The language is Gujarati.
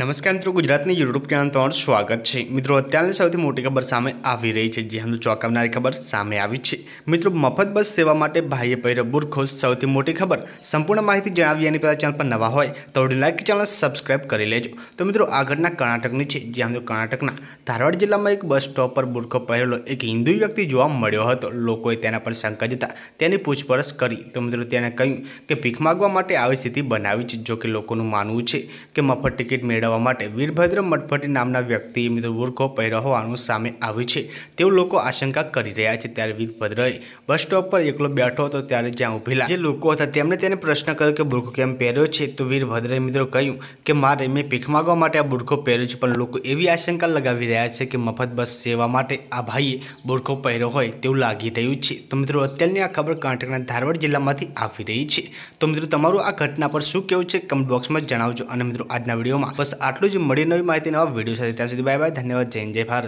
નમસ્કાર મિત્રો ગુજરાતની યુટ્યુબ ચેનલ તમારું સ્વાગત છે મિત્રો અત્યારની સૌથી મોટી ખબર સામે આવી રહી છે જે હમણાં ચોંકાવનારી ખબર સામે આવી છે મિત્રો મફત બસ સેવા માટે ભાઈએ પહેર્યો બુરખો સૌથી મોટી ખબર સંપૂર્ણ માહિતી જણાવી એની પહેલાં ચેનલ પર નવા હોય તો લાઈક ચેનલ સબસ્ક્રાઈબ કરી લેજો તો મિત્રો આગળના કર્ણાટકની છે જે હમણાં કર્ણાટકના ધારવાડ જિલ્લામાં એક બસ સ્ટોપ પર બુરખો પહેરેલો એક હિન્દુ વ્યક્તિ જોવા મળ્યો હતો લોકોએ તેના પર શંકા જતા તેની પૂછપરછ કરી તો મિત્રો તેણે કહ્યું કે ભીખ માગવા માટે આવી સ્થિતિ બનાવી છે જો કે લોકોનું માનવું છે કે મફત ટિકિટ મેળવવા મેળવવા માટે વીરભદ્ર મઠભટ્ટી નામના વ્યક્તિએ મિત્રો બુરખો પહેર્યો હોવાનું સામે આવ્યું છે તેવું લોકો આશંકા કરી રહ્યા છે ત્યારે વીરભદ્રએ બસ સ્ટોપ પર એકલો બેઠો હતો ત્યારે જ્યાં ઊભેલા જે લોકો હતા તેમણે તેને પ્રશ્ન કર્યો કે બુરખો કેમ પહેર્યો છે તો વીરભદ્રએ મિત્રો કહ્યું કે મારે મેં ભીખ માગવા માટે આ બુરખો પહેર્યો છે પણ લોકો એવી આશંકા લગાવી રહ્યા છે કે મફત બસ સેવા માટે આ ભાઈએ બુરખો પહેર્યો હોય તેવું લાગી રહ્યું છે તો મિત્રો અત્યારની આ ખબર કર્ણાટકના ધારવાડ જિલ્લામાંથી આવી રહી છે તો મિત્રો તમારું આ ઘટના પર શું કહેવું છે કમેન્ટ બોક્સમાં જણાવજો અને મિત્રો આજના વિડીયોમાં બસ આટલું જ મળી નવી માહિતી નવા વિડીયો સાથે ત્યાં સુધી બાય બાય ધન્યવાદ જૈન જય ભારત